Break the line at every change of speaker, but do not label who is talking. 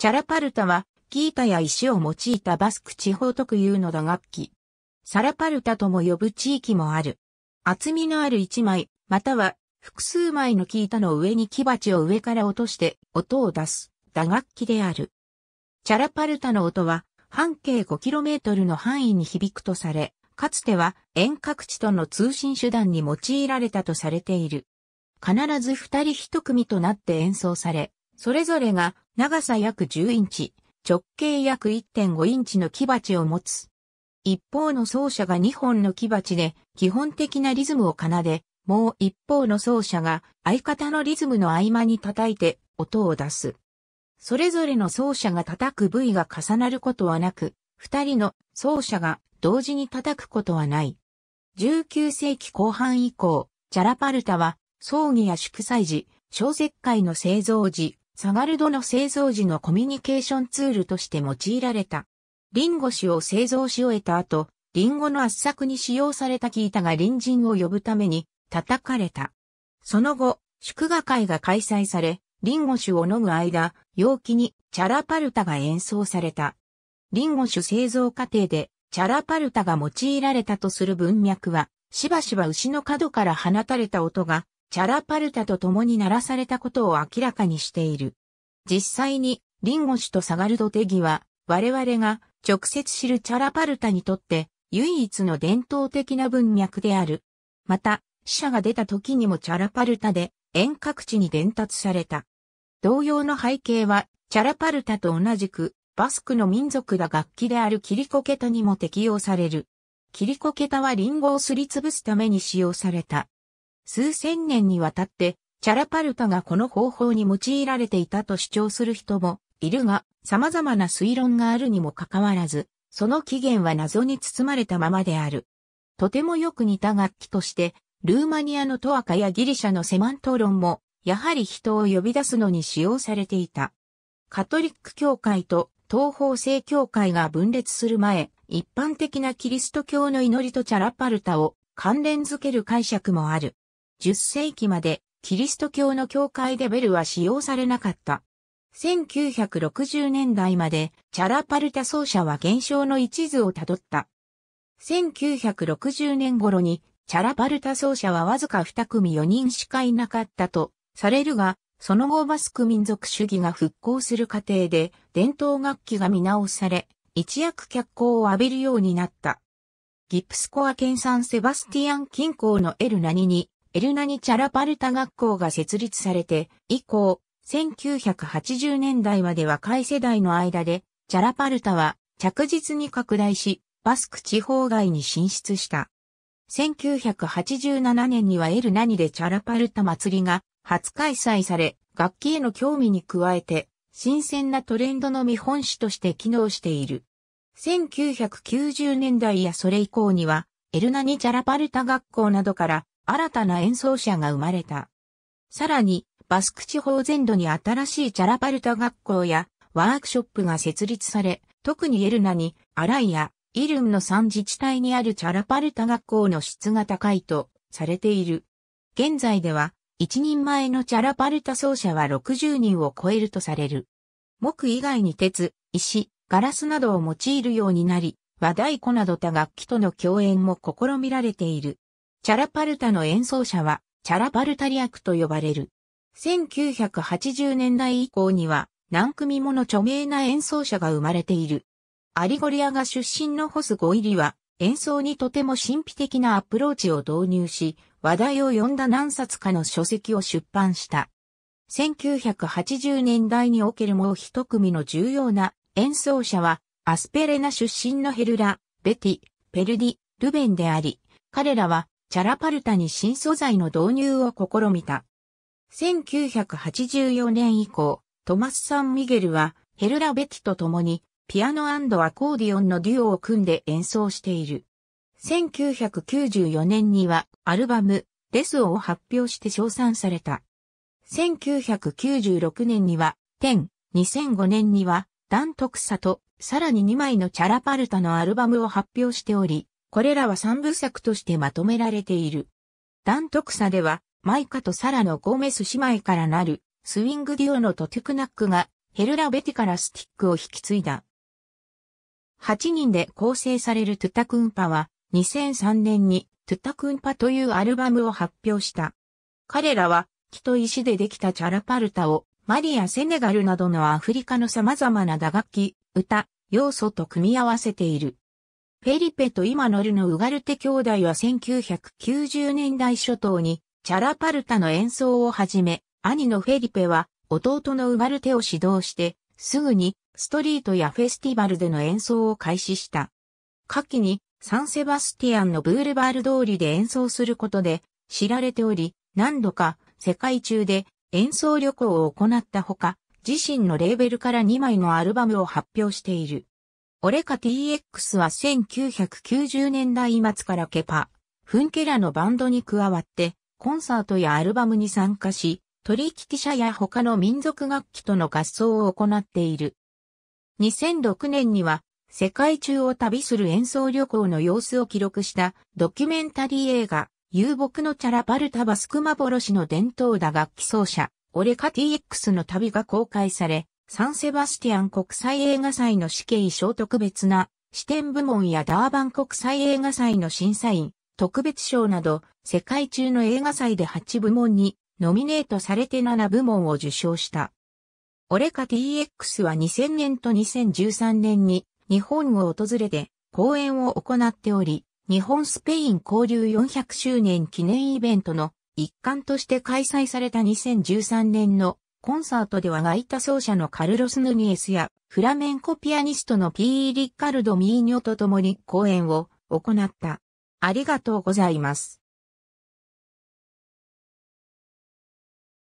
チャラパルタは、キータや石を用いたバスク地方特有の打楽器。サラパルタとも呼ぶ地域もある。厚みのある一枚、または複数枚のキータの上に木鉢を上から落として音を出す打楽器である。チャラパルタの音は半径 5km の範囲に響くとされ、かつては遠隔地との通信手段に用いられたとされている。必ず二人一組となって演奏され、それぞれが長さ約10インチ、直径約1.5インチの木鉢を持つ。一方の奏者が2本の木鉢で基本的なリズムを奏で、もう一方の奏者が相方のリズムの合間に叩いて音を出す。それぞれの奏者が叩く部位が重なることはなく、二人の奏者が同時に叩くことはない。19世紀後半以降、チャラパルタは葬儀や祝祭時、小石会の製造時、サガルドの製造時のコミュニケーションツールとして用いられた。リンゴ酒を製造し終えた後、リンゴの圧搾に使用されたいたが隣人を呼ぶために叩かれた。その後、祝賀会が開催され、リンゴ酒を飲む間、容器にチャラパルタが演奏された。リンゴ酒製造過程でチャラパルタが用いられたとする文脈は、しばしば牛の角から放たれた音が、チャラパルタと共に鳴らされたことを明らかにしている。実際に、リンゴ氏とサガルドテギは、我々が直接知るチャラパルタにとって唯一の伝統的な文脈である。また、死者が出た時にもチャラパルタで遠隔地に伝達された。同様の背景は、チャラパルタと同じく、バスクの民族が楽器であるキリコケタにも適用される。キリコケタはリンゴをすりつぶすために使用された。数千年にわたってチャラパルタがこの方法に用いられていたと主張する人もいるが、様々な推論があるにもかかわらず、その起源は謎に包まれたままである。とてもよく似た楽器として、ルーマニアのトアカやギリシャのセマント論も、やはり人を呼び出すのに使用されていた。カトリック教会と東方正教会が分裂する前、一般的なキリスト教の祈りとチャラパルタを関連づける解釈もある。10世紀までキリスト教の教会でベルは使用されなかった。1960年代までチャラパルタ奏者は現象の一途をたどった。1960年頃にチャラパルタ奏者はわずか2組4人しかいなかったとされるが、その後バスク民族主義が復興する過程で伝統楽器が見直され、一躍脚光を浴びるようになった。ギプスコア県産セバスティアン近郊のエルナニにエルナニ・チャラパルタ学校が設立されて、以降、1980年代まで若い世代の間で、チャラパルタは着実に拡大し、バスク地方外に進出した。1987年にはエルナニでチャラパルタ祭りが初開催され、楽器への興味に加えて、新鮮なトレンドの見本誌として機能している。1990年代やそれ以降には、エルナニ・チャラパルタ学校などから新たな演奏者が生まれた。さらに、バスク地方全土に新しいチャラパルタ学校やワークショップが設立され、特にエルナに、アライア、イルンの3自治体にあるチャラパルタ学校の質が高いとされている。現在では、一人前のチャラパルタ奏者は60人を超えるとされる。木以外に鉄、石、ガラスなどを用いるようになり、和太鼓など他楽器との共演も試みられている。チャラパルタの演奏者は、チャラパルタリアクと呼ばれる。1980年代以降には、何組もの著名な演奏者が生まれている。アリゴリアが出身のホスゴイリは、演奏にとても神秘的なアプローチを導入し、話題を呼んだ何冊かの書籍を出版した。1980年代におけるもう一組の重要な演奏者は、アスペレナ出身のヘルラ、ベティ、ペルディ、ルベンであり、彼らはチャラパルタに新素材の導入を試みた。1984年以降、トマス・サン・ミゲルはヘルラ・ベティと共にピアノアコーディオンのデュオを組んで演奏している。1994年にはアルバムレスオを発表して称賛された。1996年には、ン、2005年には、ダン・トクサと、さらに2枚のチャラパルタのアルバムを発表しており、これらは三部作としてまとめられている。ダントクサでは、マイカとサラのゴメス姉妹からなる、スウィングデュオのトテュクナックが、ヘルラベティからスティックを引き継いだ。8人で構成されるトゥタクンパは、2003年にトゥタクンパというアルバムを発表した。彼らは、木と石でできたチャラパルタを、マリやセネガルなどのアフリカの様々な打楽器、歌、要素と組み合わせている。フェリペと今ノルのウガルテ兄弟は1990年代初頭にチャラパルタの演奏をはじめ、兄のフェリペは弟のウガルテを指導して、すぐにストリートやフェスティバルでの演奏を開始した。下記にサンセバスティアンのブールバール通りで演奏することで知られており、何度か世界中で演奏旅行を行ったほか、自身のレーベルから2枚のアルバムを発表している。オレカ TX は1990年代末からケパ、フンケラのバンドに加わって、コンサートやアルバムに参加し、取引者や他の民族楽器との合奏を行っている。2006年には、世界中を旅する演奏旅行の様子を記録したドキュメンタリー映画、遊牧のチャラパルタバスク幻の伝統だ楽器奏者、オレカ TX の旅が公開され、サンセバスティアン国際映画祭の死刑賞特別な視点部門やダーバン国際映画祭の審査員、特別賞など、世界中の映画祭で8部門にノミネートされて7部門を受賞した。オレカ TX は2000年と2013年に日本を訪れて講演を行っており、日本スペイン交流400周年記念イベントの一環として開催された2013年のコンサートではガイタ奏者のカルロス・ヌニエスやフラメンコピアニストのピー・リッカルド・ミーニョと共に講演を行った。ありがとうございます。